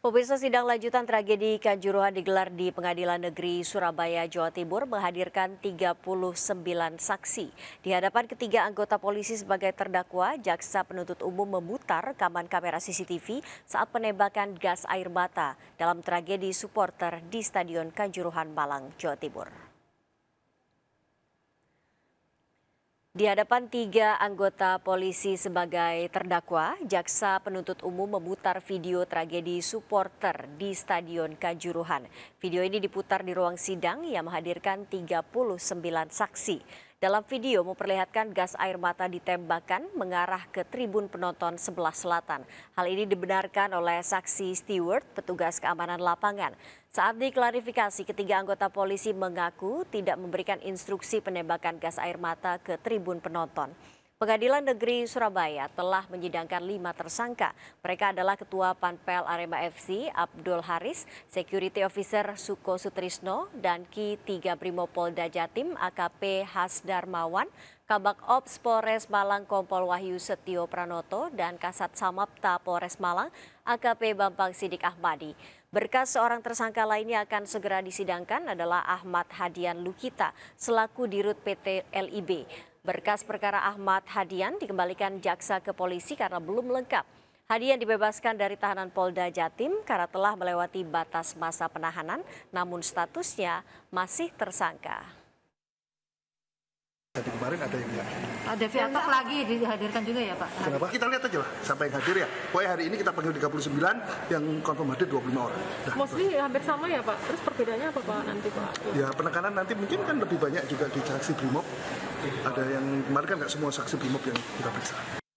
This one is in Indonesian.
Pemirsa sidang lanjutan tragedi Kanjuruhan digelar di Pengadilan Negeri Surabaya, Jawa Timur menghadirkan 39 saksi. Di hadapan ketiga anggota polisi sebagai terdakwa, jaksa penuntut umum memutar kaman kamera CCTV saat penembakan gas air mata dalam tragedi supporter di Stadion Kanjuruhan Malang, Jawa Timur. Di hadapan tiga anggota polisi sebagai terdakwa, jaksa penuntut umum memutar video tragedi supporter di Stadion Kanjuruhan. Video ini diputar di ruang sidang yang menghadirkan 39 saksi. Dalam video memperlihatkan gas air mata ditembakkan mengarah ke tribun penonton sebelah selatan. Hal ini dibenarkan oleh saksi Stewart, petugas keamanan lapangan. Saat diklarifikasi, ketiga anggota polisi mengaku tidak memberikan instruksi penembakan gas air mata ke tribun penonton. Pengadilan Negeri Surabaya telah menyidangkan lima tersangka. Mereka adalah Ketua Panpel Arema FC Abdul Haris, Security Officer Suko Sutrisno, dan Ki 3 Brimopolda Jatim AKP Has Darmawan, Kabak Ops Polres Malang Kompol Wahyu Setio Pranoto, dan Kasat Samapta Polres Malang AKP Bambang Sidik Ahmadi. Berkas seorang tersangka lainnya akan segera disidangkan adalah Ahmad Hadian Lukita selaku dirut PT LIB. Berkas perkara Ahmad Hadian dikembalikan jaksa ke polisi karena belum lengkap. Hadian dibebaskan dari tahanan Polda Jatim karena telah melewati batas masa penahanan namun statusnya masih tersangka. Jadi kemarin ada yang nggak? Ada Viatok lagi dihadirkan juga ya Pak? Kenapa? Kita lihat aja lah sampai yang hadir ya. Pokoknya hari ini kita panggil 39, yang konfirm hadir 25 orang. Nah, Mostly ya, hampir sama ya Pak? Terus perbedaannya apa Pak nanti Pak? Ya penekanan nanti mungkin kan lebih banyak juga di saksi Brimob. Ada yang kemarin kan nggak semua saksi Brimob yang kita periksa.